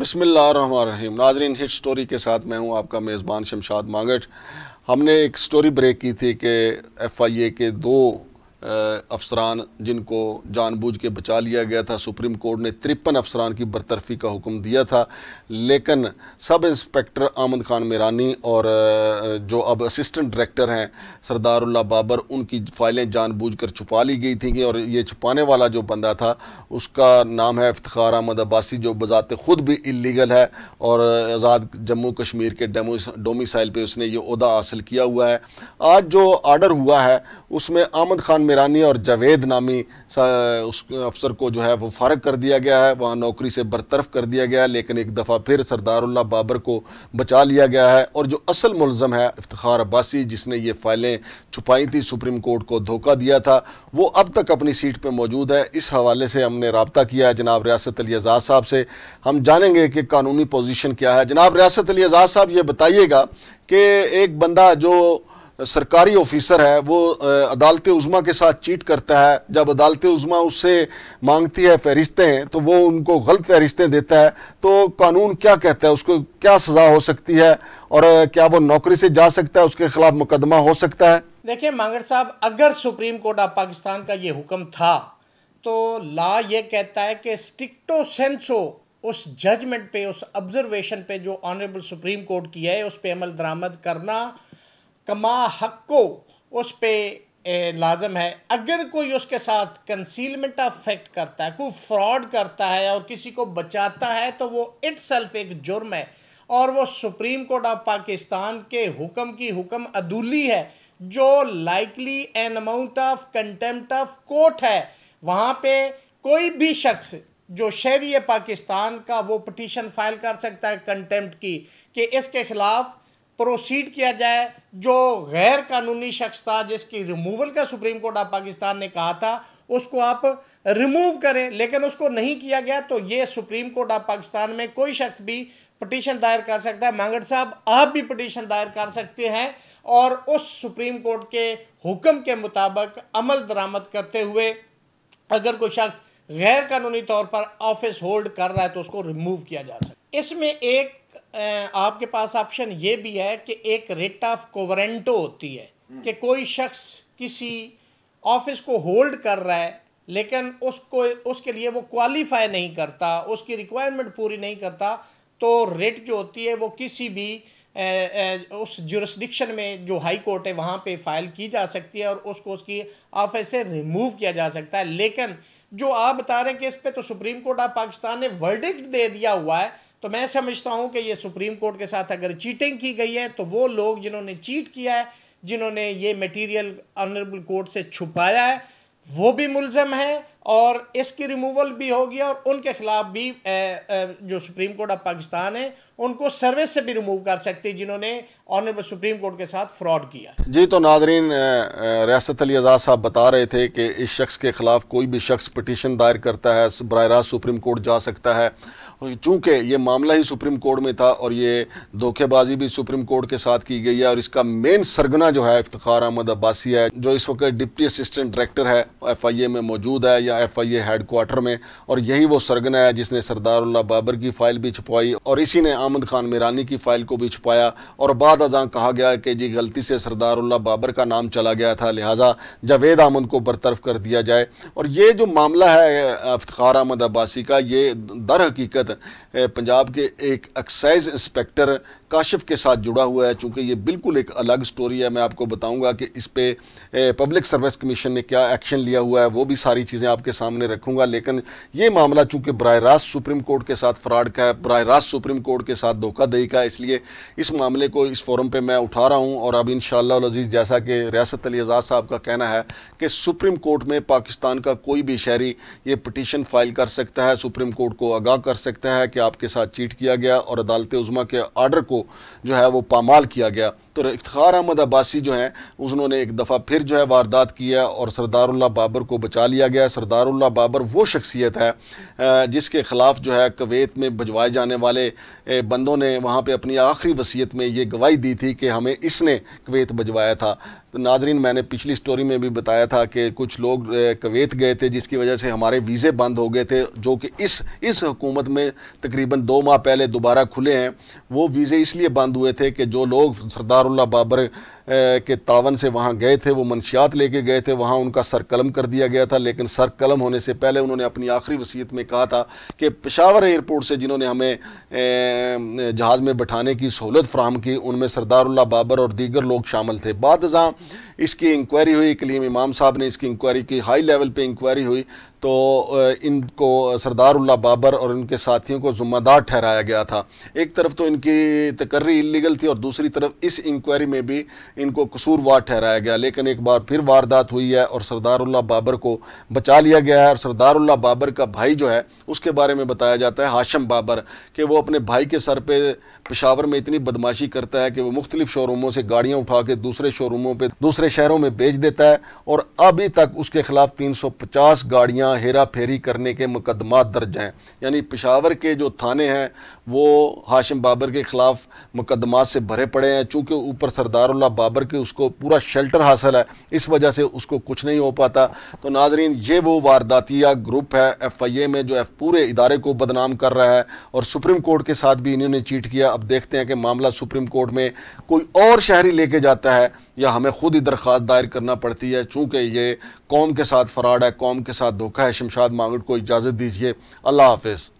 बसमिल्लाम नाजरीन hit story के साथ मैं हूं आपका मेज़बान शमशाद मांगठ हमने एक स्टोरी ब्रेक की थी कि एफ आई ए के दो अफसरान जिनको जानबूझ के बचा लिया गया था सुप्रीम कोर्ट ने तिरपन अफसरान की बरतरफी का हुक्म दिया था लेकिन सब इंस्पेक्टर आमद खान मेरानी और जो अब असिस्टेंट डायरेक्टर हैं सरदारुल्ला बाबर उनकी फ़ाइलें जानबूझकर छुपा ली गई थी और ये छुपाने वाला जो बंदा था उसका नाम है इफ्तार अहमद अब्बासी जो बज़ात ख़ुद भी इलीगल है और आज़ाद जम्मू कश्मीर के डोमिसाइल पर उसने ये अहदा हासिल किया हुआ है आज जो आर्डर हुआ है उसमें आमद खान कासिम और जावेद नामी उस अफसर को जो है वो फारग कर दिया गया है वहाँ नौकरी से बरतरफ कर दिया गया है लेकिन एक दफ़ा फिर सरदारुल्ला बाबर को बचा लिया गया है और जो असल मुलम है इफ्तार अब्बासी जिसने ये फाइलें छुपाई थी सुप्रीम कोर्ट को धोखा दिया था वो अब तक अपनी सीट पर मौजूद है इस हवाले से हमने रबता किया है जनाब रियासत अली आज़ाद साहब से हम जानेंगे कि कानूनी पोजीशन क्या है जनाब रियासत अली आज़ाद साहब ये बताइएगा कि एक बंदा जो सरकारी ऑफिसर है वो अदालत उज़मा के साथ चीट करता है जब अदालत उज़मा उससे मांगती है फहरिस्तें तो वो उनको गलत फहरिस्तें देता है तो कानून क्या कहता है उसको क्या सज़ा हो सकती है और क्या वो नौकरी से जा सकता है उसके खिलाफ मुकदमा हो सकता है देखिए मांगड़ साहब अगर सुप्रीम कोर्ट ऑफ पाकिस्तान का ये हुक्म था तो ला ये कहता है कि स्टिक्टो सेंसो उस जजमेंट पे उस ऑब्जर्वेशन पे जो ऑनरेबल सुप्रीम कोर्ट की है उस पर अमल दरामद करना कमा हक को उस पर लाजम है अगर कोई उसके साथ कंसीलमेंट ऑफ फैक्ट करता है कोई फ्रॉड करता है और किसी को बचाता है तो वो इट सेल्फ एक जुर्म है और वो सुप्रीम कोर्ट ऑफ पाकिस्तान के हुक्म की हुक्म अदूली है जो likely an amount of contempt of court है वहाँ पे कोई भी शख्स जो शहरी पाकिस्तान का वो पटिशन फाइल कर सकता है कंटेम्प्ट की कि इसके ख़िलाफ़ प्रोसीड किया जाए जो गैर कानूनी शख्स था जिसकी रिमूवल का सुप्रीम कोर्ट ऑफ पाकिस्तान ने कहा था उसको आप रिमूव करें लेकिन उसको नहीं किया गया तो ये सुप्रीम कोर्ट ऑफ पाकिस्तान में कोई शख्स भी पटिशन दायर कर सकता है मांगड़ साहब आप भी पटिशन दायर कर सकते हैं और उस सुप्रीम कोर्ट के हुक्म के मुताबिक अमल दरामद करते हुए अगर कोई शख्स गैर कानूनी तौर पर ऑफिस होल्ड कर रहा है तो उसको रिमूव किया जा सकता है इसमें एक आपके पास ऑप्शन ये भी है कि एक रेट ऑफ कोवरेंटो होती है हम्म। कि कोई शख्स किसी ऑफिस को होल्ड कर रहा है लेकिन उसको उसके लिए वो क्वालिफाई नहीं करता उसकी रिक्वायरमेंट पूरी नहीं करता तो रेट जो होती है वो किसी भी ए, ए, उस जुरिस्डिक्शन में जो हाई कोर्ट है वहाँ पे फाइल की जा सकती है और उसको उसकी ऑफिस से रिमूव किया जा सकता है लेकिन जो आप बता रहे हैं कि इस पर तो सुप्रीम कोर्ट ऑफ पाकिस्तान ने वर्डिक्ट दे दिया हुआ है तो मैं समझता हूं कि ये सुप्रीम कोर्ट के साथ अगर चीटिंग की गई है तो वो लोग जिन्होंने चीट किया है जिन्होंने ये मटेरियल ऑनरेबल कोर्ट से छुपाया है वो भी मुलजम है और इसकी रिमूवल भी होगी और उनके ख़िलाफ़ भी ए, ए, जो सुप्रीम कोर्ट ऑफ पाकिस्तान है उनको सर्विस से भी रिमूव कर सकती जिन्होंने ऑनरेबल सुप्रीम कोर्ट के साथ फ्रॉड किया जी तो नाजरीन रियासत अली आज़ाद साहब बता रहे थे कि इस शख्स के ख़िलाफ़ कोई भी शख्स पटिशन दायर करता है बर रास्त सुप्रीम कोर्ट जा सकता है चूंकि ये मामला ही सुप्रीम कोर्ट में था और ये धोखेबाजी भी सुप्रीम कोर्ट के साथ की गई है और इसका मेन सरगना जो है इफ्तार अहमद अब्बासी है जो इस वक्त डिप्टी असिस्टेंट डायरेक्टर है एफ आई ए में मौजूद है या एफ आई ए हेडकोार्टर में और यही वो सरगना है जिसने सरदारुल्ला बाबर की फ़ाइल भी छुपाई और इसी ने आमद खान मीरानी की फ़ाइल को भी छुपाया और बाद अजा कहा गया कि जी गलती से सरदारुल्ला बाबर का नाम चला गया था लिहाजा जावेद आमद को बरतरफ कर दिया जाए और ये जो मामला है अफ्तार अहमद अब्बासी का ये दर हकीकत पंजाब के एक एक्साइज इंस्पेक्टर काशिफ के साथ जुड़ा हुआ है चूँकि ये बिल्कुल एक अलग स्टोरी है मैं आपको बताऊँगा कि इस पर पब्लिक सर्विस कमीशन ने क्या एक्शन लिया हुआ है वो भी सारी चीज़ें आपके सामने रखूँगा लेकिन ये मामला चूँकि बरह रास्त सुप्रीम कोर्ट के साथ फ्रॉड का है बरह रास्त सुप्रीम कोर्ट के साथ धोखाधही का है इसलिए इस मामले को इस फोरम पर मैं उठा रहा हूँ और अब इन शजीज़ जैसा कि रियासत अली आज़ाद साहब का कहना है कि सुप्रीम कोर्ट में पाकिस्तान का कोई भी शहरी ये पटिशन फाइल कर सकता है सुप्रीम कोर्ट को आगाह कर सकता है कि आपके साथ चीट किया गया और अदालत उज़मा के आर्डर को जो है वो पामाल किया गया तो इफ्तार अहमद अब्बासी जो हैं उन्होंने एक दफ़ा फिर जो है वारदात किया और सरदारुल्ला बाबर को बचा लिया गया सरदारुल्ला बाबर वो शख्सियत है जिसके ख़िलाफ़ जो है कवैत में भजवाए जाने वाले बंदों ने वहाँ पर अपनी आखिरी वसीयत में ये गवाही दी थी कि हमें इसने कवैत भजवाया था तो नाजरीन मैंने पिछली स्टोरी में भी बताया था कि कुछ लोग कवैत गए थे जिसकी वजह से हमारे वीज़े बंद हो गए थे जो कि इस इस हुकूमत में तकरीबन दो माह पहले दोबारा खुले हैं वो वीज़े इसलिए बंद हुए थे कि जो लोग सरदार अतारुल्ला बाबर के तावन से वहाँ गए थे वो मंशियात लेके गए थे वहाँ उनका सर कलम कर दिया गया था लेकिन सर कलम होने से पहले उन्होंने अपनी आखिरी वसीयत में कहा था कि पेशावर एयरपोर्ट से जिन्होंने हमें जहाज़ में बैठाने की सहूलत फ्राहम की उनमें सरदारुल्ला बाबर और दीगर लोग शामिल थे बाद जहाँ इसकी इंक्वायरी हुई कलीम इमाम साहब ने इसकी इंक्वायरी की हाई लेवल पर इंक्वायरी हुई तो इनको सरदारुल्ला बाबर और इनके साथियों को ज़ुम्मेदार ठहराया गया था एक तरफ तो इनकी तकर्री इलीगल थी और दूसरी तरफ इस इंक्वायरी में भी इनको कसूरवार ठहराया गया लेकिन एक बार फिर वारदात हुई है और सरदारुल्ला बाबर को बचा लिया गया है और सरदारुल्ला बाबर का भाई जो है उसके बारे में बताया जाता है हाशम बाबर कि वो अपने भाई के सर पे पेशावर में इतनी बदमाशी करता है कि वो मुख्तलिफ शोरूमों से गाड़ियाँ उठा के दूसरे शोरूमों पर दूसरे शहरों में बेच देता है और अभी तक उसके खिलाफ तीन सौ पचास गाड़ियाँ हेरा फेरी करने के मुकदमा दर्ज हैं यानी पेशावर के जो थाने हैं वो हाशिम बाबर के ख़िलाफ़ मुकदमा से भरे पड़े हैं चूँकि ऊपर सरदारुल्ला बाबर के उसको पूरा शेल्टर हासिल है इस वजह से उसको कुछ नहीं हो पाता तो नाजरीन ये वो वारदातिया ग्रुप है एफ आई ए में जो पूरे इदारे को बदनाम कर रहा है और सुप्रीम कोर्ट के साथ भी इन्होंने चीट किया अब देखते हैं कि मामला सुप्रीम कोर्ट में कोई और शहरी लेके जाता है या हमें खुद ही दरख्वास्त दायर करना पड़ती है चूँकि ये कौम के साथ फ्राड है कौम के साथ धोखा है शमशाद मांगड़ को इजाज़त दीजिए अल्लाह हाफिज़